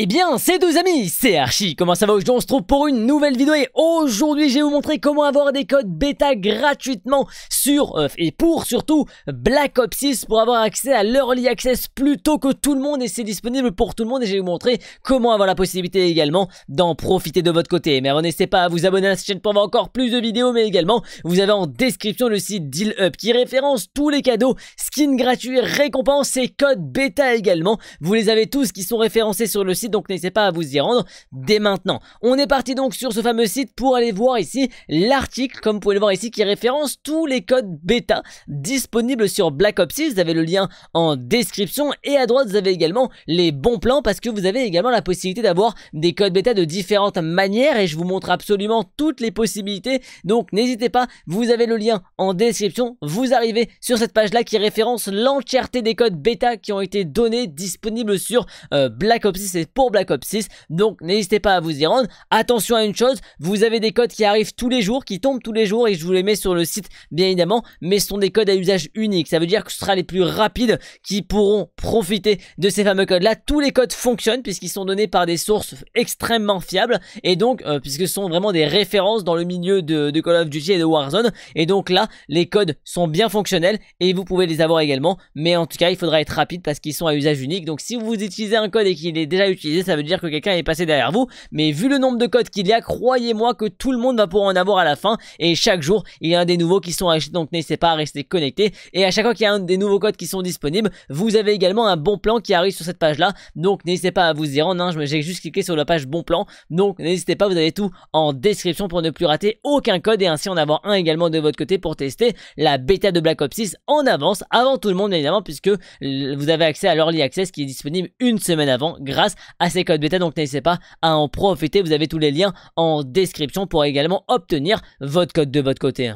Eh bien, c'est deux amis, c'est Archie. Comment ça va aujourd'hui On se trouve pour une nouvelle vidéo et aujourd'hui, je vais vous montrer comment avoir des codes bêta gratuitement sur euh, et pour surtout Black Ops 6 pour avoir accès à l'early access plutôt que tout le monde et c'est disponible pour tout le monde et j'ai vous montrer comment avoir la possibilité également d'en profiter de votre côté. Mais n'hésitez pas à vous abonner à cette chaîne pour avoir encore plus de vidéos mais également vous avez en description le site Deal qui référence tous les cadeaux, skins gratuits, récompenses et codes bêta également. Vous les avez tous qui sont référencés sur le site donc n'hésitez pas à vous y rendre dès maintenant. On est parti donc sur ce fameux site pour aller voir ici l'article, comme vous pouvez le voir ici, qui référence tous les codes bêta disponibles sur Black Ops 6. Vous avez le lien en description et à droite, vous avez également les bons plans parce que vous avez également la possibilité d'avoir des codes bêta de différentes manières et je vous montre absolument toutes les possibilités. Donc n'hésitez pas, vous avez le lien en description. Vous arrivez sur cette page là qui référence l'entièreté des codes bêta qui ont été donnés disponibles sur euh, Black Ops 6 pour Black Ops 6. Donc n'hésitez pas à vous y rendre. Attention à une chose, vous avez des codes qui arrivent tous les jours, qui tombent tous les jours et je vous les mets sur le site bien évidemment. Mais ce sont des codes à usage unique. Ça veut dire que ce sera les plus rapides qui pourront profiter de ces fameux codes là. Tous les codes fonctionnent puisqu'ils sont donnés par des sources extrêmement fiables et donc euh, puisque ce sont vraiment des références dans le milieu de, de Call of Duty et de Warzone. Et donc là, les codes sont bien fonctionnels et vous pouvez les avoir également. Mais en tout cas, il faudra être rapide parce qu'ils sont à usage unique. Donc si vous utilisez un code et qu'il est déjà utilisé, ça veut dire que quelqu'un est passé derrière vous. Mais vu le nombre de codes qu'il y a, croyez-moi que tout le monde va pouvoir en avoir à la fin. Et chaque jour, il y a un des nouveaux qui sont achetés, donc n'hésitez pas à rester connecté. Et à chaque fois qu'il y a un des nouveaux codes qui sont disponibles, vous avez également un bon plan qui arrive sur cette page-là. Donc n'hésitez pas à vous y rendre. Hein. J'ai juste cliqué sur la page bon plan. Donc n'hésitez pas, vous avez tout en description pour ne plus rater aucun code et ainsi en avoir un également de votre côté pour tester la bêta de Black Ops 6 en avance, avant tout le monde évidemment, puisque vous avez accès à l'Early Access qui est disponible une semaine avant grâce à à ces codes bêta, donc n'hésitez pas à en profiter. Vous avez tous les liens en description pour également obtenir votre code de votre côté. Hein.